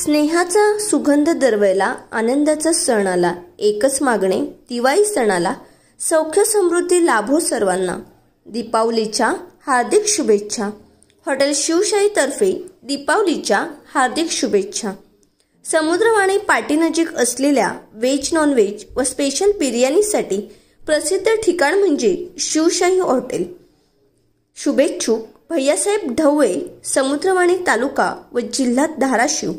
स्नेहाचा सुगंध दरवेला आनंदाचा सण आला एकच मागणे दिवाळी सणाला सौख्य समृद्धी लाभो सर्वांना दीपावलीच्या हार्दिक शुभेच्छा हॉटेल शिवशाहीतर्फे दीपावलीच्या हार्दिक शुभेच्छा समुद्रवाणी पाटीनजीक असलेल्या व्हेज नॉन व्हेज व स्पेशल बिर्याणीसाठी प्रसिद्ध ठिकाण म्हणजे शिवशाही हॉटेल शुभेच्छुक भैयासाहेब ढवळे समुद्रवाणी तालुका व जिल्हा धाराशिव